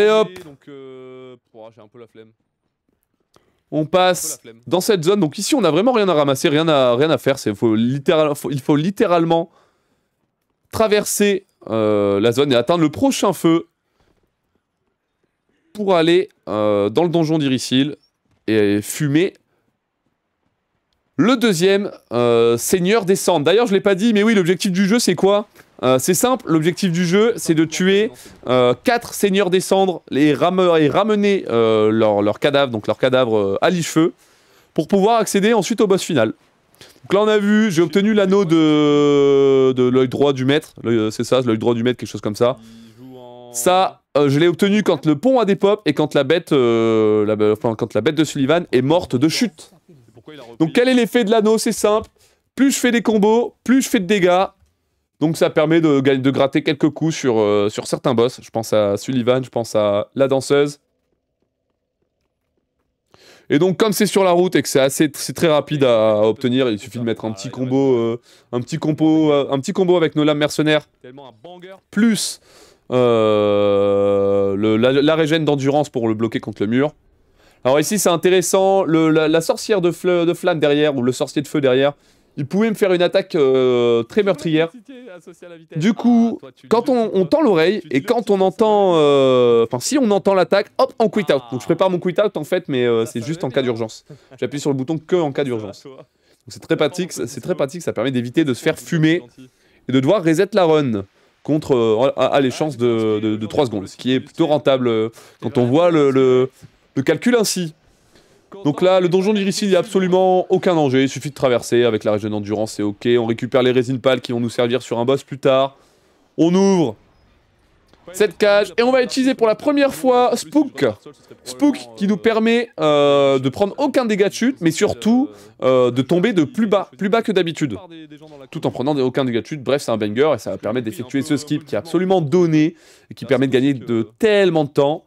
S1: hop un la On passe dans cette zone. Donc ici, on a vraiment rien à ramasser, rien à, rien à faire. il faut littéralement traverser euh, la zone et atteindre le prochain feu pour aller euh, dans le donjon d'Irissil et fumer le deuxième, euh, Seigneur des D'ailleurs, je ne l'ai pas dit, mais oui, l'objectif du jeu, c'est quoi euh, c'est simple, l'objectif du jeu, c'est de tuer euh, quatre seigneurs des cendres les et ramener leurs leur cadavres, donc leurs cadavres à l'île-feu, pour pouvoir accéder ensuite au boss final. Donc là, on a vu, j'ai obtenu l'anneau de, de l'œil droit du maître, c'est ça, l'œil droit du maître, quelque chose comme ça. Ça, je l'ai obtenu quand le pont a des pop et quand la bête, quand la bête de Sullivan est morte de chute. Donc quel est l'effet de l'anneau C'est simple. Plus je fais des combos, plus je fais de dégâts. Donc ça permet de, gratter quelques coups euh, sur, certains boss. Je pense à Sullivan, je pense à la danseuse. Et donc, comme c'est sur la route et que c'est c'est très rapide à, obtenir, il suffit de mettre un petit combo, euh, un petit euh, un petit combo avec nos lames mercenaires, plus la régène d'endurance pour le bloquer contre le mur. Alors ici, c'est intéressant. Le, la, sorcière de, de, flamme derrière, ou le sorcier de feu derrière, il pouvait me faire une attaque euh, très meurtrière. Du coup, ah, quand on, tend l'oreille, et quand on entend... Euh, enfin, si on entend l'attaque, hop, on quit out. Donc je prépare mon quit out, en fait, mais euh, ah, c'est juste en cas d'urgence. J'appuie sur le bouton que en cas d'urgence. c'est très pratique, c'est très pratique, ça permet d'éviter de se faire fumer et de devoir reset la run contre à, les ah, chances de, de, 3 secondes, ce qui est plutôt rentable quand on voit le le ainsi. Donc là, le donjon d'Iricil, il n'y a absolument aucun danger. Il suffit de traverser avec la région d'endurance, c'est ok. On récupère les résines pâles qui vont nous servir sur un boss plus tard. On ouvre cette cage et on va utiliser pour la première fois Spook. Spook qui nous permet euh, de prendre aucun dégât de chute, mais surtout euh, de tomber de plus bas, plus bas que d'habitude. Tout en prenant aucun dégât de chute. Bref, c'est un banger et ça va permettre d'effectuer ce skip qui est absolument donné et qui permet de gagner de tellement de temps.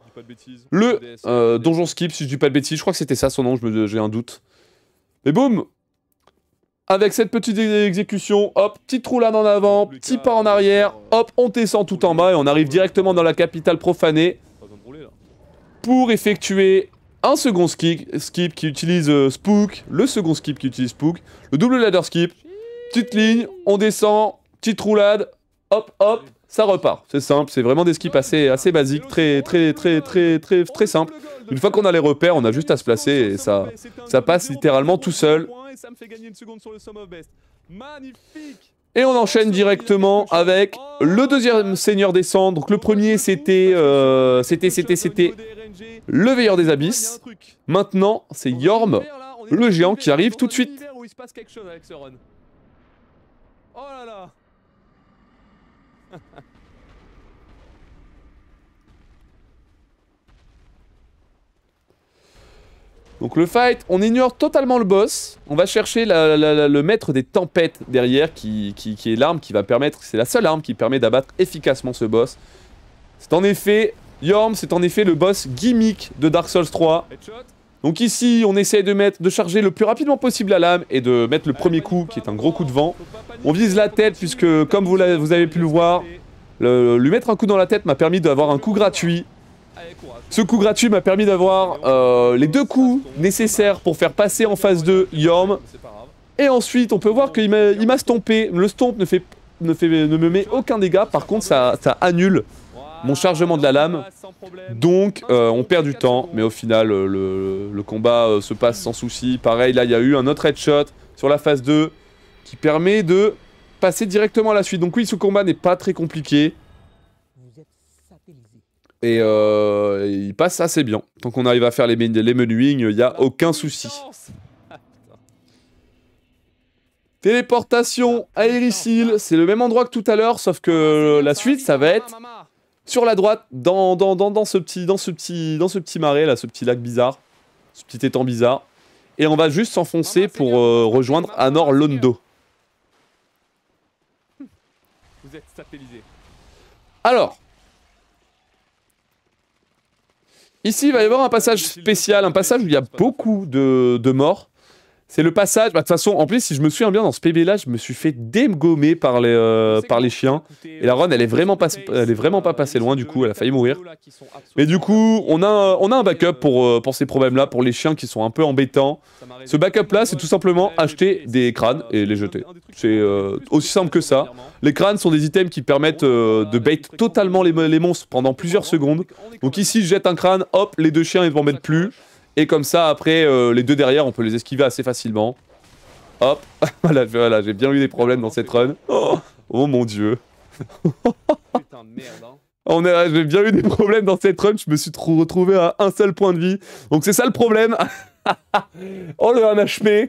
S1: Le euh, Donjon Skip, si je dis pas de bêtises. Je crois que c'était ça son nom, j'ai un doute. Et boum Avec cette petite exécution, hop, petite roulade en avant, petit pas en arrière, euh, hop, on descend tout en bas et on arrive directement dans la capitale profanée pour effectuer un second skip, skip qui utilise euh, Spook, le second skip qui utilise Spook, le double ladder skip, petite ligne, on descend, petite roulade, hop hop, ça repart. C'est simple, c'est vraiment des skips assez, basiques, très, très, très, très, très, très simples. Une fois qu'on a les repères, on a juste à se placer et ça, ça passe littéralement tout seul. Et on enchaîne directement avec le deuxième Seigneur des Cendres. Donc le premier, c'était, euh, c'était, c'était, c'était le Veilleur des Abysses. Maintenant, c'est Yorm, le géant, qui arrive tout de suite. Oh là là Donc le fight, on ignore totalement le boss. On va chercher le maître des tempêtes derrière, qui, qui, est l'arme qui va permettre... C'est la seule arme qui permet d'abattre efficacement ce boss. C'est en effet... Yorm, c'est en effet le boss gimmick de Dark Souls 3. Donc ici, on essaye de mettre, de charger le plus rapidement possible la lame et de mettre le premier coup, qui est un gros coup de vent. On vise la tête, puisque, comme vous, avez, pu le voir, lui mettre un coup dans la tête m'a permis d'avoir un coup gratuit. Ce coup gratuit m'a permis d'avoir euh, les deux coups nécessaires pour faire passer en phase 2 Yom. Et ensuite, on peut voir qu'il m'a stompé. Le stomp ne, fait, ne, fait, ne me met aucun dégât. Par contre, ça, annule mon chargement de la lame. Donc, euh, on perd du temps. Mais au final, euh, le, combat se passe sans souci. Pareil, là, il y a eu un autre headshot sur la phase 2 qui permet de passer directement à la suite. Donc oui, ce combat n'est pas très compliqué. Et euh, il passe assez bien. Tant qu'on arrive à faire les, les menuing, il n'y a ah, aucun souci. Téléportation à ah, Erisil. Hein. c'est le même endroit que tout à l'heure, sauf que ah, la suite, ça va être sur la droite, dans, dans, ce petit, dans, ce petit, dans ce petit marais, là, ce petit lac bizarre, ce petit étang bizarre. Et on va juste s'enfoncer pour euh, rejoindre Anor Londo. Vous êtes Alors, Ici, il va y avoir un passage spécial, un passage où il y a beaucoup de, de morts. C'est le passage. Bah, de toute façon, en plus, si je me souviens bien, dans ce PB-là, je me suis fait dégommer par les, euh, par les chiens. Et la run, elle est euh, vraiment pas, elle est vraiment pas passée euh, loin, du coup, elle a failli mourir. E Mais du coup, on a, on a un backup pour, pour ces problèmes-là, pour les chiens qui sont un peu embêtants. Ce backup-là, c'est tout simplement acheter des crânes et les jeter. C'est aussi simple que ça. Les crânes sont des items qui permettent de bait totalement les, monstres pendant plusieurs secondes. Donc ici, je jette un crâne, hop, les deux chiens, ils ne m'embêtent plus. Et comme ça, après, euh, les deux derrière, on peut les esquiver assez facilement. Hop, voilà, j'ai bien eu des problèmes dans cette run. Oh, oh mon dieu. Putain de merde, hein. euh, j'ai bien eu des problèmes dans cette run, je me suis retrouvé à un seul point de vie. Donc c'est ça le problème. oh le 1 HP.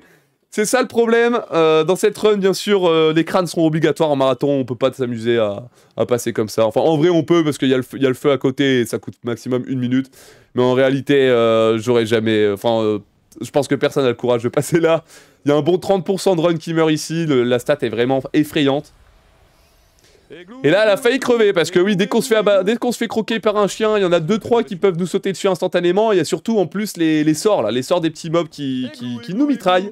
S1: C'est ça le problème. Euh, dans cette run, bien sûr, euh, les crânes seront obligatoires en marathon. On peut pas s'amuser à, passer comme ça. Enfin, en vrai, on peut parce qu'il y, a le feu à côté et ça coûte maximum une minute. Mais en réalité, euh, j'aurais jamais. Enfin, je pense que personne n'a le courage de passer là. Il y a un bon 30% de run qui meurt ici. la stat est vraiment effrayante. Et là, elle a failli crever, parce que oui, dès qu'on se, fait croquer par un chien, il y en a 2-3 qui peuvent nous sauter dessus instantanément. Il y a surtout en plus les, sorts, là, les sorts des petits mobs qui, nous mitraillent.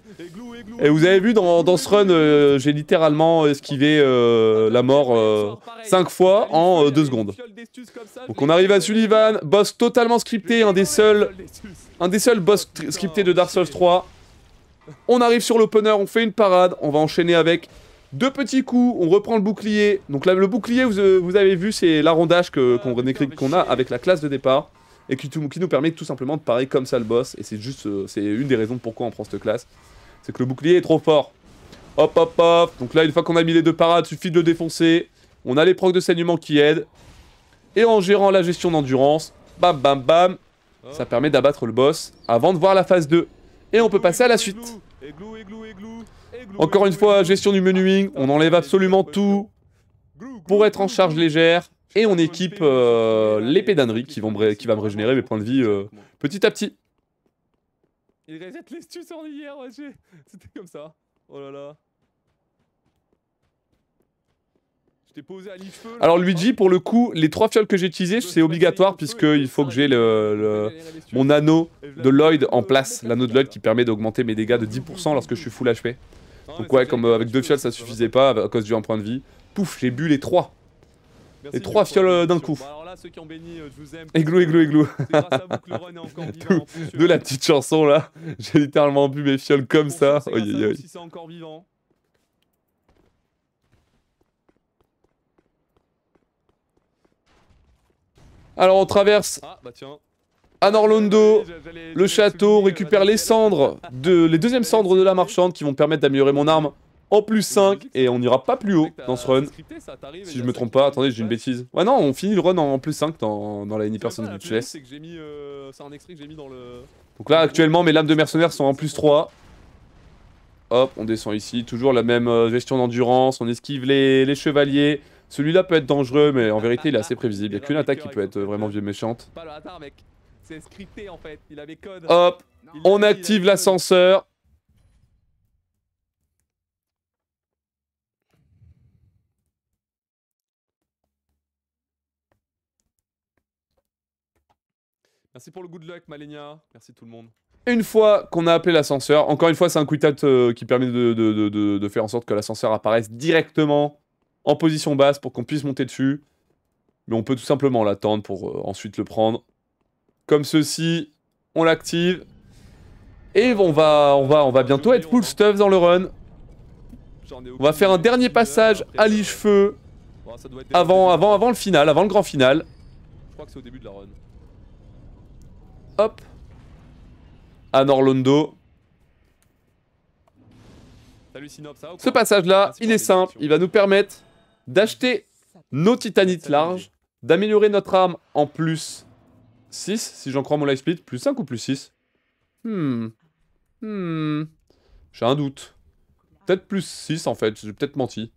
S1: Et vous avez vu, dans, ce run, euh, j'ai littéralement esquivé euh, la mort 5 euh, fois en 2 secondes. Donc on arrive à Sullivan, boss totalement scripté, un des seuls, un des seuls boss scripté de Dark Souls 3. On arrive sur l'opener, on fait une parade, on va enchaîner avec deux petits coups, on reprend le bouclier. Donc là, le bouclier, vous, euh, avez vu, c'est l'arrondage ah, qu'on a avec la classe de départ. Et qui, nous permet tout simplement de parer comme ça le boss. Et c'est juste, euh, c'est une des raisons pourquoi on prend cette classe. C'est que le bouclier est trop fort. Hop, hop, hop. Donc là, une fois qu'on a mis les deux parades, suffit de le défoncer. On a les procs de saignement qui aident. Et en gérant la gestion d'endurance, bam, bam, bam, oh. ça permet d'abattre le boss avant de voir la phase 2. Et on peut passer à la suite. Encore une fois, gestion du menuing, on enlève absolument tout pour être en charge légère. Et on équipe euh, les pédaneries qui, vont me régénérer mes points de vie euh, petit à petit. E, Alors Luigi, pour le coup, les trois fioles que j'ai utilisées, c'est obligatoire puisqu'il faut que j'ai le, mon anneau de Lloyd en place. L'anneau de Lloyd qui permet d'augmenter mes dégâts de 10% lorsque je suis full HP. Donc hein, ouais, comme avec deux fioles ça suffisait pas à cause du 1 point de vie. Pouf, j'ai bu les trois. les trois fioles euh, d'un coup. alors là, ceux qui ont béni, euh, je vous aime. De la petite chanson là, j'ai littéralement bu mes fioles comme ça. Oh, Si encore vivant. Alors on traverse. Ah bah tiens. À Orlando, le château, récupère les cendres, de, les deuxièmes cendres de la marchande qui vont permettre d'améliorer mon arme en plus 5 et on n'ira pas plus haut dans ce run. Si je me trompe pas, attendez, j'ai une bêtise. Ouais non, on finit le run en, plus 5 dans, dans la Any Person le... Donc là actuellement mes lames de mercenaires sont en plus 3. Hop, on descend ici, toujours la même euh, gestion d'endurance, on esquive les, les chevaliers. Celui-là peut être dangereux, mais en vérité, il est assez prévisible. Il n'y a qu'une attaque qui peut être euh, vraiment vieux méchante scripté en fait. Il avait code. Hop, on active l'ascenseur. Merci pour le good luck, Malenia. Merci tout le monde. Une fois qu'on a appelé l'ascenseur, encore une fois, c'est un quick euh, qui permet de, faire en sorte que l'ascenseur apparaisse directement en position basse pour qu'on puisse monter dessus. Mais on peut tout simplement l'attendre pour euh, ensuite le prendre. Comme ceci, on l'active. Et on va, on, va, on va bientôt être full stuff dans le run. On va faire un dernier passage à Liche-Feu. Avant, avant, avant le final, avant le grand final. Je crois que c'est au début de la run. Hop. À Norlondo. Ce passage-là, il est simple. Il va nous permettre d'acheter nos titanites larges, d'améliorer notre arme en plus 6, si j'en crois mon life speed. plus 5 ou plus 6 Hmm. Hmm. J'ai un doute. Peut-être plus 6 en fait, j'ai peut-être menti.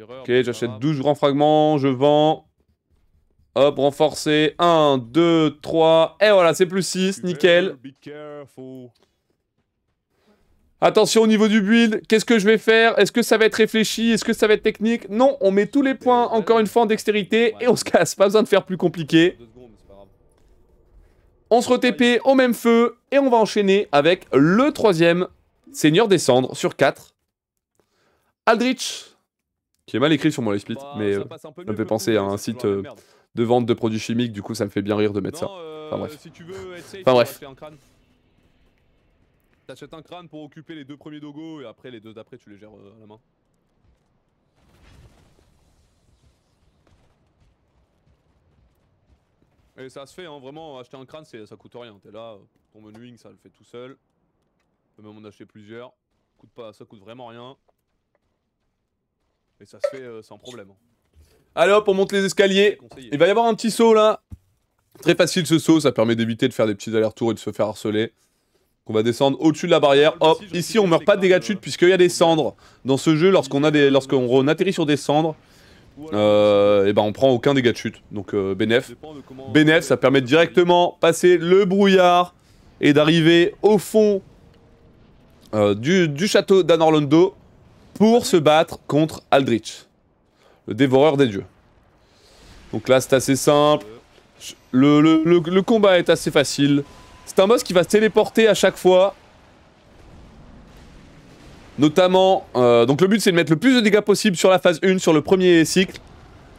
S1: Ok, j'achète 12 grands fragments, je vends. Hop, renforcé. 1, 2, 3. Et voilà, c'est plus 6, nickel. Attention au niveau du build, qu'est-ce que je vais faire Est-ce que ça va être réfléchi Est-ce que ça va être technique Non, on met tous les points encore une fois en dextérité et on se casse, pas besoin de faire plus compliqué. On se re au même feu et on va enchaîner avec le troisième Seigneur des Cendres sur 4. Aldrich, qui est mal écrit sur mon split, bah, mais ça, euh, me fait penser à un site euh, de vente de produits chimiques, du coup ça me fait bien rire de mettre ça. enfin euh, bref. Si tu veux enfin bref. T'achètes un crâne pour occuper les deux premiers dogos et après les deux d'après tu les gères à la main. Et ça se fait, hein, vraiment, acheter un crâne, ça coûte rien. T'es là, ton menuing, ça le fait tout seul. On peut même en acheter plusieurs. Ça coûte, pas, ça coûte vraiment rien. Et ça se fait euh, sans problème. Hein. Allez hop, on monte les escaliers. Il va y avoir un petit saut là. Très facile ce saut, ça permet d'éviter de faire des petits allers-retours et de se faire harceler. On va descendre au-dessus de la barrière. Hop, ici on meurt pas de dégâts de hein, chute euh. puisqu'il y a des cendres. Dans ce jeu, lorsqu'on lorsqu'on atterrit sur des cendres, euh, et ben on prend aucun dégât de chute. Donc euh, Benef. bénéf. ça permet de directement passer le brouillard et d'arriver au fond euh, du, château d'Anorlando pour se battre contre Aldrich, le dévoreur des dieux. Donc là, c'est assez simple. le combat est assez facile. C'est un boss qui va se téléporter à chaque fois Notamment, euh, donc le but c'est de mettre le plus de dégâts possible sur la phase 1, sur le premier cycle.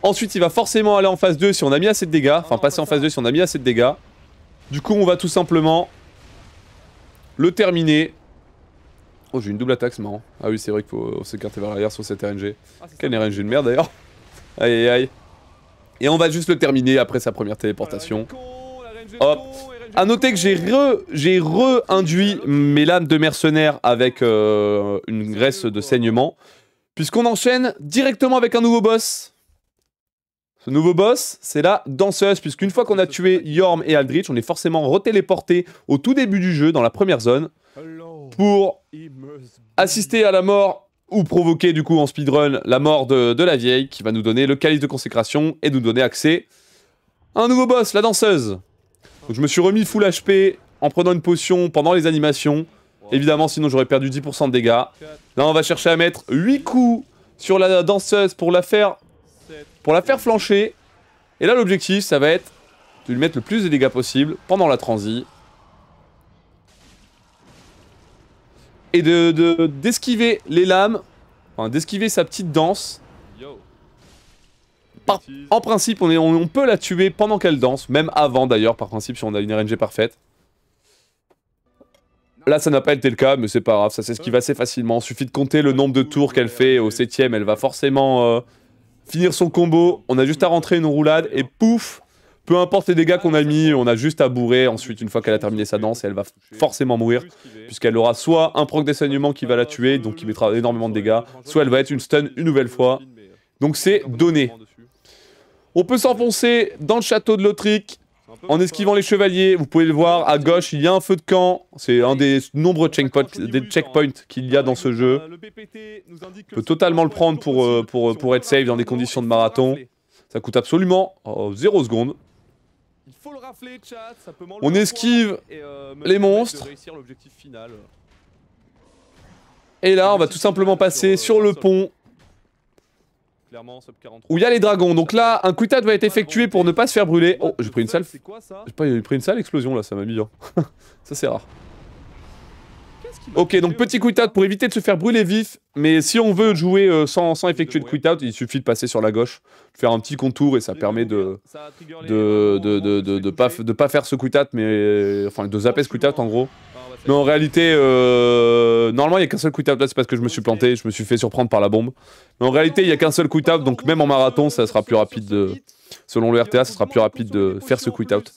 S1: Ensuite, il va forcément aller en phase 2 si on a mis assez de dégâts. Enfin, passer en phase 2 si on a mis assez de dégâts. Du coup, on va tout simplement le terminer. Oh, j'ai une double attaque, c'est marrant. Ah oui, c'est vrai qu'il faut s'écarter vers l'arrière sur cette RNG. Ah, Quelle RNG de merde d'ailleurs. Aïe aïe aïe. Et on va juste le terminer après sa première téléportation. Hop. A noter que j'ai re, induit mes lames de mercenaires avec euh, une graisse de saignement. Puisqu'on enchaîne directement avec un nouveau boss. Ce nouveau boss, c'est la danseuse, puisqu'une fois qu'on a tué Yorm et Aldrich, on est forcément re-téléporté au tout début du jeu, dans la première zone, pour assister à la mort, ou provoquer du coup en speedrun, la mort de, de la vieille, qui va nous donner le calice de consécration et nous donner accès à un nouveau boss, la danseuse. Donc je me suis remis full HP en prenant une potion pendant les animations. Évidemment, sinon j'aurais perdu 10% de dégâts. Là, on va chercher à mettre 8 coups sur la danseuse pour la faire, pour la faire flancher. Et là, l'objectif, ça va être de lui mettre le plus de dégâts possible pendant la transi. Et d'esquiver de, d'esquiver les lames, enfin, d'esquiver sa petite danse en principe, on, peut la tuer pendant qu'elle danse, même avant d'ailleurs, par principe, si on a une RNG parfaite. Là, ça n'a pas été le cas, mais c'est pas grave, ça c'est ce qui va assez facilement. il Suffit de compter le nombre de tours qu'elle fait au 7 elle va forcément euh, finir son combo. On a juste à rentrer une roulade et pouf Peu importe les dégâts qu'on a mis, on a juste à bourrer. Ensuite, une fois qu'elle a terminé sa danse, et elle va forcément mourir, puisqu'elle aura soit un proc d'essaignement qui va la tuer, donc qui mettra énormément de dégâts, soit elle va être une stun une nouvelle fois. Donc c'est donné. On peut s'enfoncer dans le château de l'Autrique en esquivant les chevaliers. Vous pouvez le voir, à gauche, il y a un feu de camp. C'est un des nombreux checkpoints, qu'il y a dans ce jeu. On peut totalement le prendre pour, euh, pour, euh, pour être safe dans des conditions de marathon. Ça coûte absolument 0 secondes. On esquive les monstres. Et là, on va tout simplement passer sur le pont où il y a les dragons. Donc là, un quitat va être effectué pour ne pas se faire brûler. Oh, j'ai pris une sale. une salle explosion là, ça m'a mis hein. ça c'est rare. Ok, donc petit quitat pour éviter de se faire brûler vif. Mais si on veut jouer euh, sans, sans, effectuer de quitat, il suffit de passer sur la gauche, faire un petit contour et ça permet de de, de, de, pas, faire ce quitat, mais euh, enfin de zapper ce quitat en gros. Mais en réalité, euh, normalement, il n'y a qu'un seul quit-out Là, c'est parce que je me suis planté, je me suis fait surprendre par la bombe. Mais en réalité, il n'y a qu'un seul quit-out, Donc, même en marathon, ça sera plus rapide. De... Selon le RTA, ça sera plus rapide de faire ce quit out.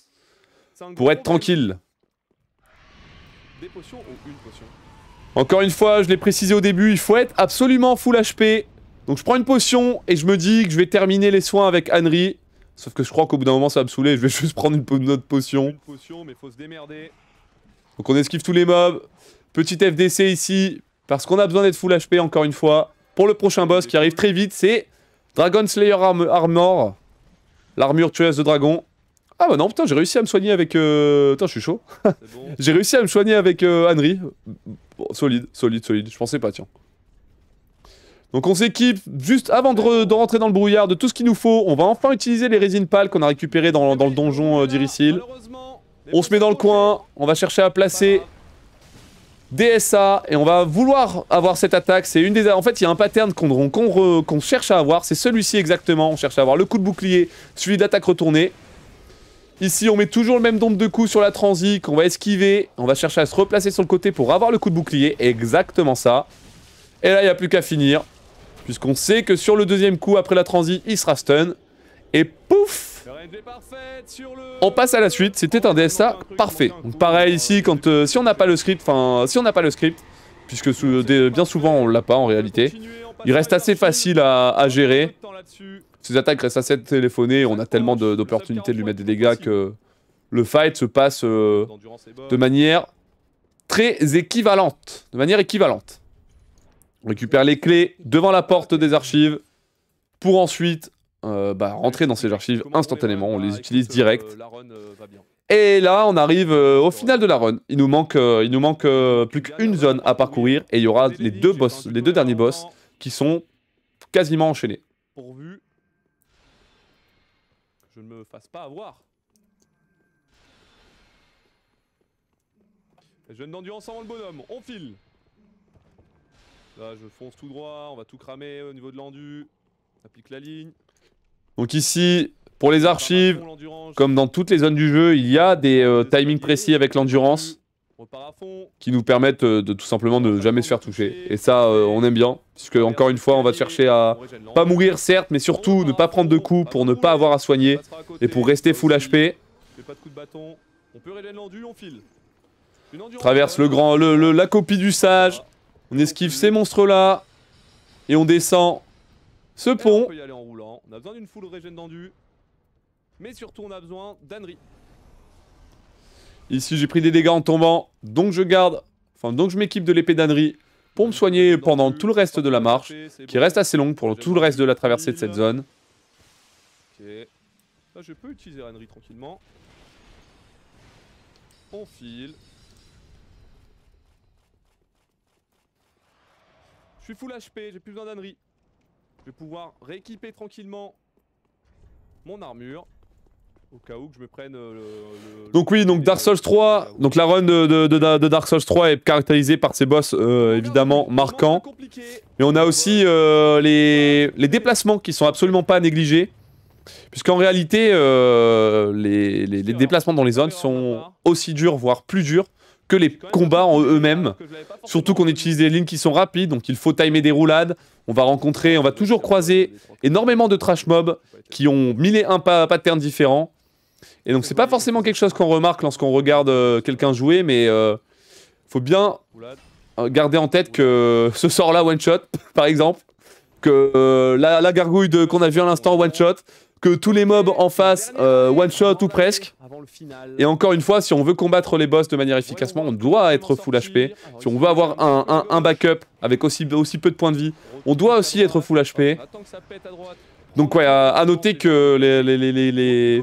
S1: Pour être tranquille. Encore une fois, je l'ai précisé au début, il faut être absolument full HP. Donc je prends une potion et je me dis que je vais terminer les soins avec Henry. Sauf que je crois qu'au bout d'un moment ça va me saouler, je vais juste prendre une, autre potion. Une potion mais faut se démerder. Donc on esquive tous les mobs. Petite FDC ici, parce qu'on a besoin d'être full HP encore une fois. Pour le prochain boss qui arrive très vite, c'est Dragon Slayer Armor. L'armure tueuse de dragon. Ah bah non, putain, j'ai réussi à me soigner avec... Euh... Putain, je suis chaud. j'ai réussi à me soigner avec euh, Henry. solide, solide, solide. Je pensais pas, tiens. Donc on s'équipe juste avant de, rentrer dans le brouillard de tout ce qu'il nous faut. On va enfin utiliser les résines pâles qu'on a récupérées dans, le donjon euh, heureusement on se met dans le coin. On va chercher à placer DSA et on va vouloir avoir cette attaque. C'est une des. En fait, il y a un pattern qu'on cherche à avoir. C'est celui-ci exactement. On cherche à avoir le coup de bouclier, celui de l'attaque retournée. Ici, on met toujours le même nombre de coups sur la transi qu'on va esquiver. On va chercher à se replacer sur le côté pour avoir le coup de bouclier. Exactement ça. Et là, il n'y a plus qu'à finir. Puisqu'on sait que sur le deuxième coup, après la transi, il sera stun. Et pouf on passe à la suite, c'était un DSA parfait. pareil ici, quand, euh, si on n'a pas le script, enfin si on n'a pas le script, puisque bien souvent on l'a pas en réalité, il reste assez facile à, gérer. Ces attaques restent assez téléphonées, on a tellement d'opportunités de, lui mettre des dégâts que le fight se passe euh, de manière très équivalente. De manière équivalente. On récupère les clés devant la porte des archives pour ensuite euh, bah, rentrer dans ces archives instantanément. On les utilise euh, direct. Euh, et là, on arrive au final de la run. Il nous manque, il nous manque plus qu'une zone à parcourir et il y aura les deux, boss, les deux derniers boss qui sont quasiment enchaînés. Pourvu je ne me fasse pas avoir. Jeune d'endurance ensemble, le bonhomme, on file. Là, je fonce tout droit, on va tout cramer au niveau de l'endu. Applique la ligne. Donc ici, pour les archives, comme dans toutes les zones du jeu, il y a des euh, timings précis avec l'endurance qui nous permettent euh, de tout simplement de jamais se faire toucher. Et ça, euh, on aime bien, puisque encore une fois, on va chercher à pas mourir, certes, mais surtout ne pas prendre de coups pour ne pas avoir à soigner et pour rester full HP. Traverse le grand, la copie du sage. On esquive ces monstres-là et on descend ce pont. on peut y aller a besoin d'une foule régène d'endu. Mais surtout, on a besoin d'Anri. Ici, j'ai pris des dégâts en tombant. Donc, je garde. Enfin, donc, je m'équipe de l'épée d'Anri pour me soigner pendant tout le reste de la marche, qui reste assez longue pour tout le reste de la traversée de cette zone. Ok. Là, je peux utiliser Anri tranquillement. On file. Je suis full HP, j'ai plus besoin d'Anri. Je vais pouvoir rééquiper tranquillement mon armure. Au cas où que je me prenne euh, le, Donc oui, donc Dark Souls 3, donc la run de, Dark Souls 3 est caractérisée par ses boss euh, évidemment marquants. Mais on a aussi euh, les, déplacements qui sont absolument pas négligés. Puisqu'en réalité, les, déplacements dans les zones sont aussi durs, voire plus durs que les combats en eux-mêmes. Surtout qu'on utilise des lignes qui sont rapides, donc il faut timer des roulades. On va rencontrer, on va toujours croiser énormément de trash mobs qui ont mille et un patterns différents. Et donc c'est pas forcément quelque chose qu'on remarque lorsqu'on regarde euh, quelqu'un jouer, mais euh, faut bien euh, garder en tête que ce sort-là one shot, par exemple, que la, la, gargouille qu'on a vu à l'instant one shot, que tous les mobs en face one shot ou presque. Et encore une fois, si on veut combattre les boss de manière efficacement, on doit être full HP. Ah, si on veut avoir un, backup avec aussi, aussi peu de points de vie, on doit aussi être full HP. Donc ouais, à, noter que les, les,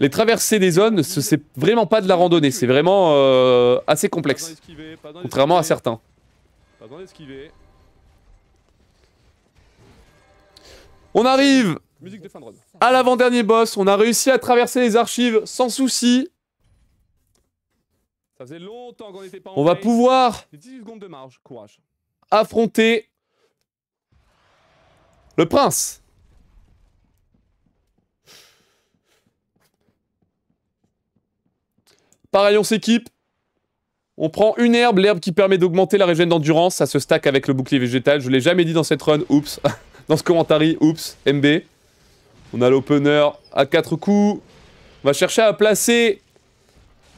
S1: les, traversées des zones, c'est vraiment pas de la randonnée, c'est vraiment euh, assez complexe, contrairement à certains. On arrive Musique de fin de run. À l'avant-dernier boss, on a réussi à traverser les archives sans souci. On va pouvoir affronter le prince. Pareil, on s'équipe. On prend une herbe, l'herbe qui permet d'augmenter la régène d'endurance. Ça se stack avec le bouclier végétal. Je l'ai jamais dit dans cette run. Oups. dans ce commentaire, Oups. MB. On a l'opener à 4 coups. On va chercher à placer,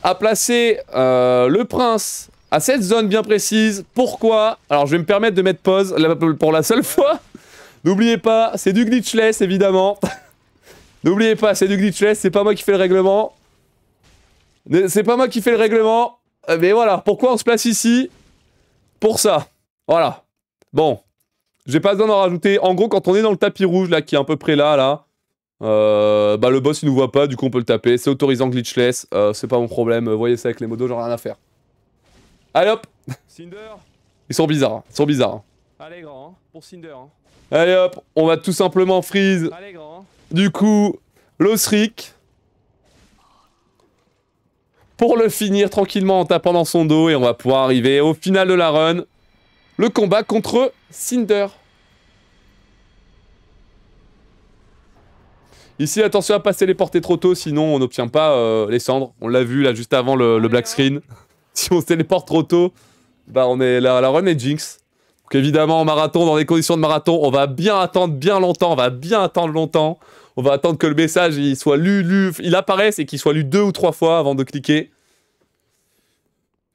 S1: à placer euh, le prince à cette zone bien précise. Pourquoi Alors, je vais me permettre de mettre pause pour la seule fois. N'oubliez pas, c'est du glitchless, évidemment. N'oubliez pas, c'est du glitchless, c'est pas moi qui fais le règlement. C'est pas moi qui fais le règlement. Euh, mais voilà, pourquoi on se place ici Pour ça. Voilà. Bon. J'ai pas besoin d'en rajouter. En gros, quand on est dans le tapis rouge, là, qui est à peu près là, là, euh, bah le boss il nous voit pas, du coup on peut le taper. C'est autorisant glitchless, euh, c'est pas mon problème. Euh, voyez ça avec les modos, j'en rien à faire. Allez hop Cinder Ils sont bizarres, hein. ils sont bizarres. Hein. Allez grand, hein, pour Cinder. Hein. Allez hop, on va tout simplement freeze. Du coup, l'Osric. Pour le finir tranquillement en tapant dans son dos et on va pouvoir arriver au final de la run. Le combat contre Cinder. Ici, attention à passer les téléporter trop tôt, sinon on n'obtient pas euh, les cendres. On l'a vu là juste avant le, black screen. si on se téléporte trop tôt, bah on est la, la run et jinx. Donc évidemment, en marathon, dans des conditions de marathon, on va bien attendre bien longtemps, on va bien attendre longtemps. On va attendre que le message il soit lu, lu, il apparaisse et qu'il soit lu deux ou trois fois avant de cliquer.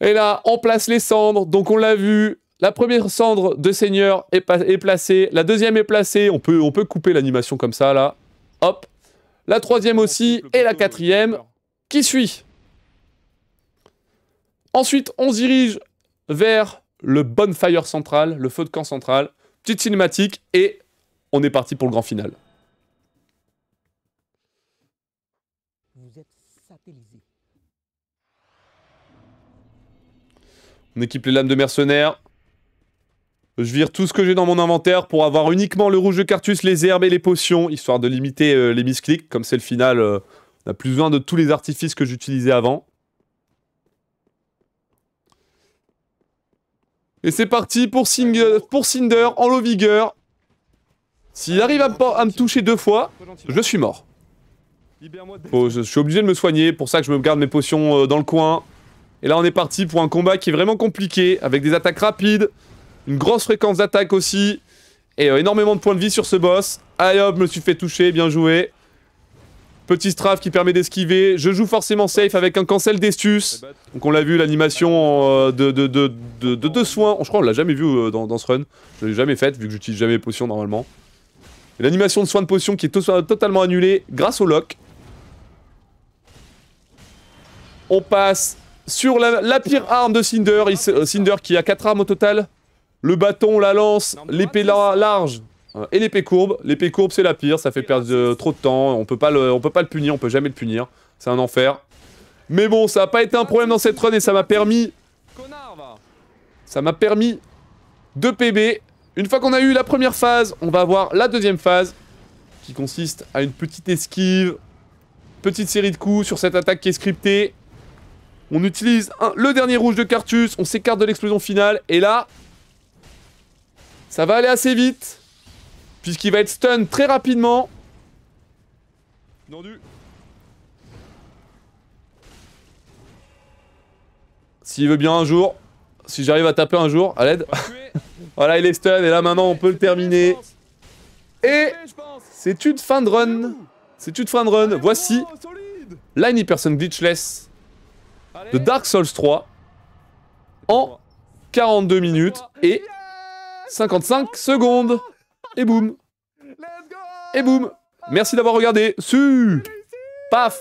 S1: Et là, on place les cendres. Donc on l'a vu, la première cendre de Seigneur est, est placée, la deuxième est placée. On peut, on peut couper l'animation comme ça là. Hop, la troisième aussi et la quatrième qui suit. Ensuite, on se dirige vers le bonfire central, le feu de camp central. Petite cinématique et on est parti pour le grand final. On équipe les lames de mercenaires. Je vire tout ce que j'ai dans mon inventaire pour avoir uniquement le rouge de cartus, les herbes et les potions, histoire de limiter euh, les misclics. Comme c'est le final, euh, on a plus besoin de tous les artifices que j'utilisais avant. Et c'est parti pour, Cinder, pour Cinder en low vigueur. S'il arrive à, me toucher deux fois, je suis mort. je, suis obligé de me soigner, pour ça que je me garde mes potions euh, dans le coin. Et là on est parti pour un combat qui est vraiment compliqué, avec des attaques rapides. Une grosse fréquence d'attaque aussi. Et euh, énormément de points de vie sur ce boss. Allez hop, me suis fait toucher, bien joué. Petit strafe qui permet d'esquiver. Je joue forcément safe avec un cancel d'Estus. Donc on l'a vu, l'animation euh, de, de, soins. Oh, je crois qu'on l'a jamais vu euh, dans, ce run. Je l'ai jamais faite vu que j'utilise jamais potion normalement. L'animation de soins de potion qui est totalement annulée grâce au lock. On passe sur la, pire arme de Cinder. Cinder qui a 4 armes au total. Le bâton, la lance, l'épée large et l'épée courbe. L'épée courbe, c'est la pire, ça fait perdre euh, trop de temps. On peut, pas on peut pas le punir, on peut jamais le punir. C'est un enfer. Mais bon, ça n'a pas été un problème dans cette run et ça m'a permis... Ça m'a permis de PB. Une fois qu'on a eu la première phase, on va avoir la deuxième phase qui consiste à une petite esquive, petite série de coups sur cette attaque qui est scriptée. On utilise le dernier rouge de Cartus, on s'écarte de l'explosion finale et là, ça va aller assez vite. Puisqu'il va être stun très rapidement. S'il veut bien un jour. Si j'arrive à taper un jour, à l'aide. voilà, il est stun et là maintenant on peut le terminer. Et c'est une fin de run. C'est une fin de run. Voici oh, Line Person Glitchless de Dark Souls 3 en 42 minutes et 55 secondes. Et boum. Et boum. Merci d'avoir regardé. Su. Paf.